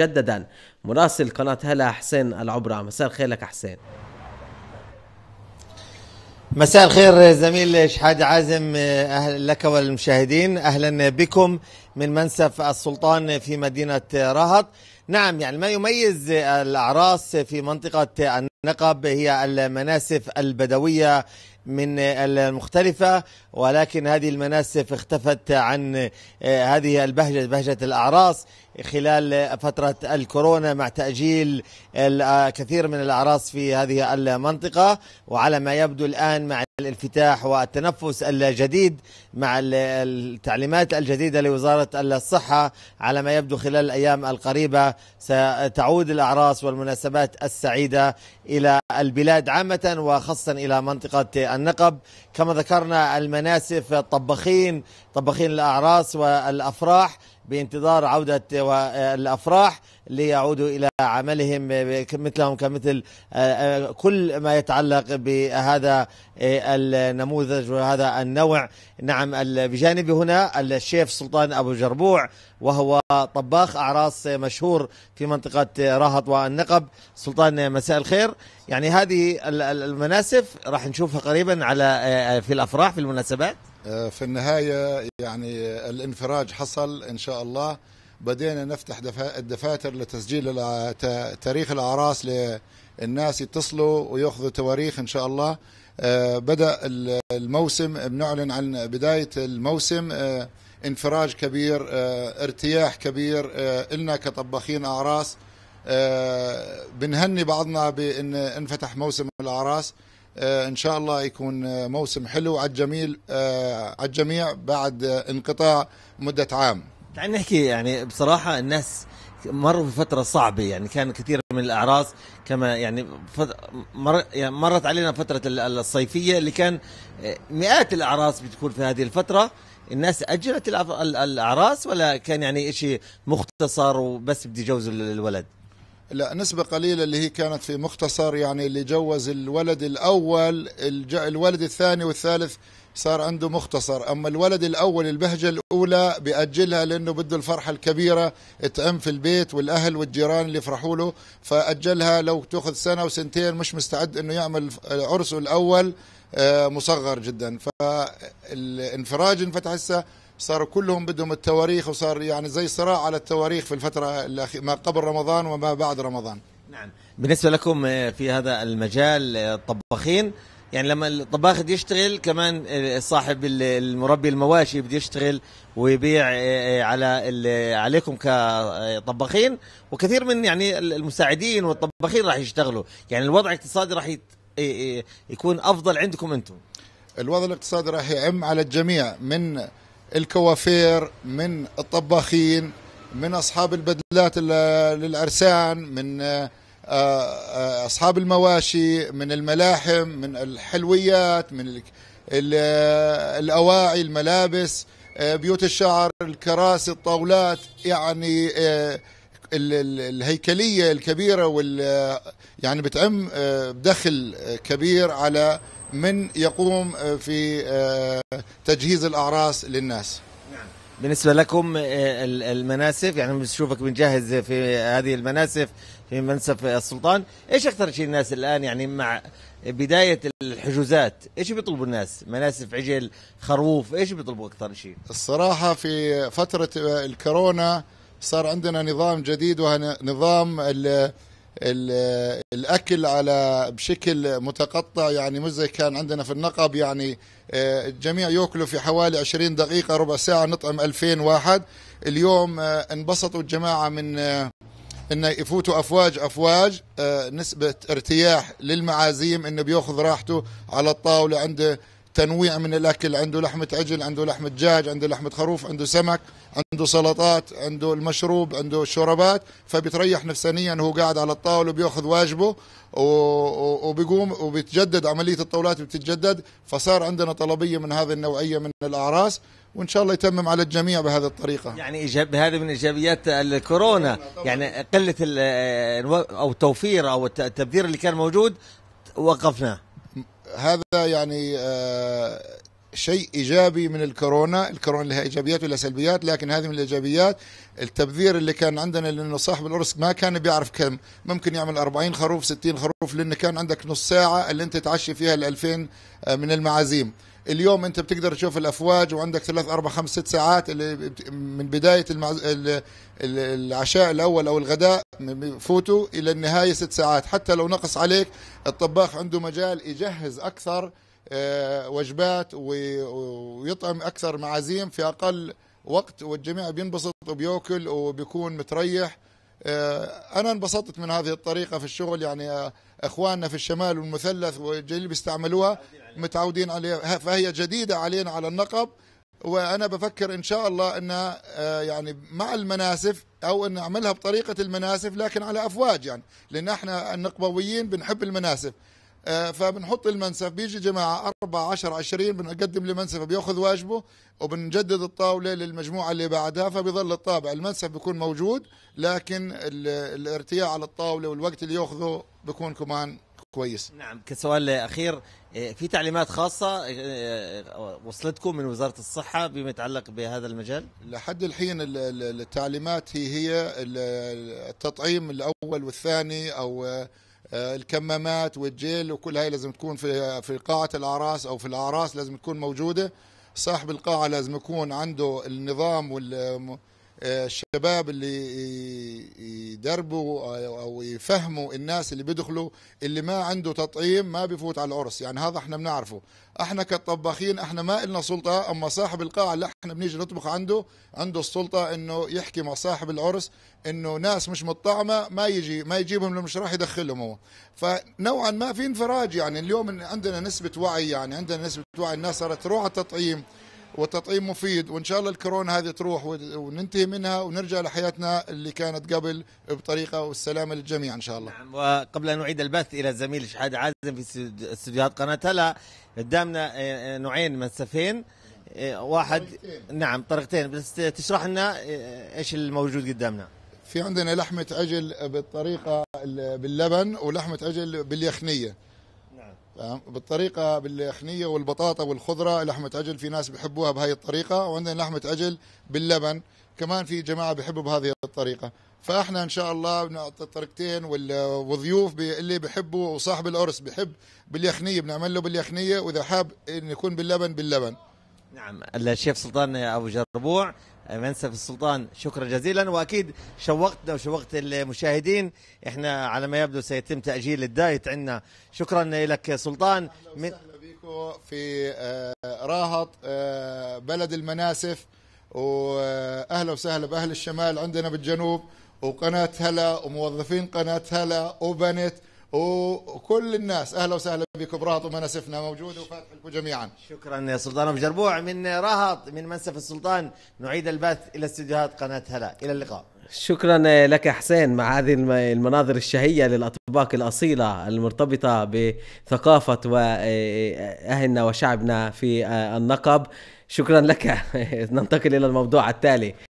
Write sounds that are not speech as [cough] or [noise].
مجددا مراسل قناة هلا حسين العبرة مساء الخير لك حسين مساء الخير زميل شحاد عازم أهل لك والمشاهدين أهلا بكم من منسف السلطان في مدينة رهط نعم يعني ما يميز الأعراس في منطقة النقب هي المناسف البدوية من آه، المختلفة ولكن هذه المناسف اختفت عن آه، هذه البهجة بهجة الأعراس خلال فترة الكورونا مع تأجيل آه، كثير من الأعراس في هذه المنطقة وعلى ما يبدو الآن مع الانفتاح والتنفس الجديد مع التعليمات الجديدة لوزارة الصحة على ما يبدو خلال الأيام القريبة ستعود الأعراس والمناسبات السعيدة إلى البلاد عامة وخاصة إلى منطقة النقب كما ذكرنا المناسف الطباخين طباخين الأعراس والأفراح بانتظار عودة الأفراح ليعودوا إلى عملهم مثلهم كمثل آه، آه، كل ما يتعلق بهذا آه، النموذج وهذا النوع نعم بجانبي هنا الشيف سلطان أبو جربوع وهو طباخ أعراس مشهور في منطقة راهط والنقب سلطان مساء الخير يعني هذه المناسف راح نشوفها قريبا على في الأفراح في المناسبات في النهاية يعني الانفراج حصل إن شاء الله بدينا نفتح الدفاتر لتسجيل تاريخ الأعراس للناس يتصلوا ويأخذوا تواريخ إن شاء الله آه، بدأ الموسم بنعلن عن بداية الموسم آه، انفراج كبير آه، ارتياح كبير إلنا كطباخين أعراس بنهني بعضنا بأن انفتح موسم الأعراس ان شاء الله يكون موسم حلو على الجميل على الجميع بعد انقطاع مده عام تعال نحكي يعني بصراحه الناس مروا بفتره صعبه يعني كان كثير من الاعراس كما يعني, مر... يعني مرت علينا فتره الصيفيه اللي كان آه، مئات الاعراس بتكون في هذه الفتره الناس اجلت الاعراس ولا كان يعني إشي مختصر وبس بدي جوز الولد لا نسبة قليلة اللي هي كانت في مختصر يعني اللي جوز الولد الأول الولد الثاني والثالث صار عنده مختصر أما الولد الأول البهجة الأولى بأجلها لأنه بده الفرحة الكبيرة تعم في البيت والأهل والجيران اللي يفرحوا له فأجلها لو تأخذ سنة وسنتين مش مستعد أنه يعمل عرسه الأول آه، مصغر جدا فالانفراج انفتح هسه صاروا كلهم بدهم التواريخ وصار يعني زي صراع على التواريخ في الفترة ما قبل رمضان وما بعد رمضان نعم بالنسبة لكم آه، في هذا المجال آه، الطباخين يعني لما الطباخ بده يشتغل كمان آه، صاحب المربي المواشي بده يشتغل ويبيع على عليكم كطباخين وكثير من يعني المساعدين والطباخين راح يشتغلوا يعني الوضع الاقتصادي راح يكون افضل عندكم انتم الوضع الاقتصادي راح يعم على الجميع من الكوافير من الطباخين من اصحاب البدلات للعرسان من آه، آه، اصحاب المواشي من الملاحم من الحلويات من الاواعي الملابس آه، بيوت الشعر الكراسي الطاولات يعني الهيكليه الكبيره وال يعني بتعم آه، بدخل آه، كبير على من يقوم آه، في تجهيز الاعراس للناس نعم. بالنسبه لكم المناسف يعني بنشوفك بنجهز في هذه المناسف في منسف السلطان ايش اكثر شيء الناس الان يعني مع بدايه الحجوزات ايش بيطلبوا الناس مناسف عجل خروف ايش بيطلبوا اكثر شيء الصراحه في فتره الكورونا صار عندنا نظام جديد وهو نظام ال ال الاكل على بشكل متقطع يعني مش زي كان عندنا في النقب يعني الجميع آه، ياكلوا في حوالي 20 دقيقه ربع ساعه نطعم 2000 واحد اليوم آه، انبسطوا الجماعه من آه، انه يفوتوا افواج افواج نسبه ارتياح للمعازيم انه بياخذ راحته على الطاوله عنده تنويع من الاكل عنده لحمه عجل عنده لحمه دجاج عنده لحمه خروف عنده سمك عنده سلطات عنده المشروب عنده الشربات فبتريح نفسانيا هو قاعد على الطاوله بياخذ واجبه وبيقوم وبتجدد عمليه الطاولات بتتجدد فصار عندنا طلبيه من هذه النوعيه من الاعراس وان شاء الله يتمم على الجميع بهذه الطريقه يعني إجاب هذه من ايجابيات الكورونا يعني قله آه، او التوفير او التبذير اللي كان موجود وقفناه هذا يعني آه، شيء ايجابي من الكورونا، الكورونا لها ايجابيات ولها سلبيات، لكن هذه من الايجابيات التبذير اللي كان عندنا لانه صاحب القرص ما كان بيعرف كم، ممكن يعمل 40 خروف 60 خروف لانه كان عندك نص ساعه اللي انت تعشي فيها ال 2000 آه، من المعازيم. اليوم انت بتقدر تشوف الافواج وعندك ثلاث اربع خمس ست ساعات اللي من بدايه المعز... العشاء الاول او الغداء فوتوا الى النهايه ست ساعات حتى لو نقص عليك الطباخ عنده مجال يجهز اكثر آه، وجبات ويطعم اكثر معازيم في اقل وقت والجميع بينبسط وبياكل وبيكون متريح آه، انا انبسطت من هذه الطريقه في الشغل يعني آه، اخواننا في الشمال والمثلث والجليل بيستعملوها متعودين عليها فهي جديده علينا على النقب وانا بفكر ان شاء الله ان آه، يعني مع المناسف او ان نعملها بطريقه المناسف لكن على افواج يعني لان احنا النقبويين بنحب المناسف آه، فبنحط المنسف بيجي جماعة 4 10 20 بنقدم لمنسف بياخذ واجبه وبنجدد الطاولة للمجموعة اللي بعدها فبيظل الطابع المنسف بيكون موجود لكن الارتياع على الطاولة والوقت اللي ياخذه بيكون كمان كويس نعم كسؤال أخير آه، في تعليمات خاصة آه، وصلتكم من وزارة الصحة بما يتعلق بهذا المجال؟ لحد الحين التعليمات هي هي التطعيم الأول والثاني أو آه، الكمامات والجيل وكل هاي لازم تكون في في قاعه الاعراس او في الاعراس لازم تكون موجوده صاحب القاعه لازم يكون عنده النظام الشباب اللي يدربوا او يفهموا الناس اللي بيدخلوا اللي ما عنده تطعيم ما بيفوت على العرس يعني هذا احنا بنعرفه احنا كطباخين احنا ما لنا سلطه اما صاحب القاعه اللي احنا بنيجي نطبخ عنده عنده السلطه انه يحكي مع صاحب العرس انه ناس مش مطعمه ما يجي ما يجيبهم مش راح يدخلهم هو فنوعا ما في انفراج يعني اليوم عندنا نسبه وعي يعني عندنا نسبه وعي الناس صارت تروح على التطعيم والتطعيم مفيد وان شاء الله الكورونا هذه تروح وننتهي منها ونرجع لحياتنا اللي كانت قبل بطريقه والسلامه للجميع ان شاء الله. نعم وقبل ان اعيد البث الى الزميل شحاد عازم في استديوهات قناه هلا قدامنا آه، آه، نوعين السفين آه، واحد طريقتين. نعم طريقتين بس تشرح لنا ايش الموجود قدامنا. في عندنا لحمه عجل بالطريقه باللبن ولحمه عجل باليخنيه. بالطريقه بالخنيه والبطاطا والخضره لحمه عجل في ناس بيحبوها بهاي الطريقه وعندنا لحمه عجل باللبن كمان في جماعه بيحبوا بهذه الطريقه فاحنا ان شاء الله بنعطي الطريقتين والضيوف اللي بيحبوا وصاحب العرس بيحب باليخنيه بنعمل له باليخنيه واذا حاب انه يكون باللبن باللبن نعم الشيف سلطان ابو جربوع منسف السلطان شكرا جزيلا واكيد شوقتنا وشوقت المشاهدين احنا على ما يبدو سيتم تاجيل الدايت عندنا شكرا لك سلطان من في آه، راهط آه، بلد المناسف واهلا وسهلا باهل الشمال عندنا بالجنوب وقناه هلا وموظفين قناه هلا وبنت وكل الناس اهلا وسهلا بكم رهط ومناسفنا موجود وفاتح لكم جميعا شكرا يا سلطان ابو جربوع من رهط من منسف السلطان نعيد البث الى استديوهات قناه هلا الى اللقاء شكرا لك يا حسين مع هذه المناظر الشهيه للاطباق الاصيله المرتبطه بثقافه واهلنا وشعبنا في النقب شكرا لك [laughs] ننتقل الى الموضوع التالي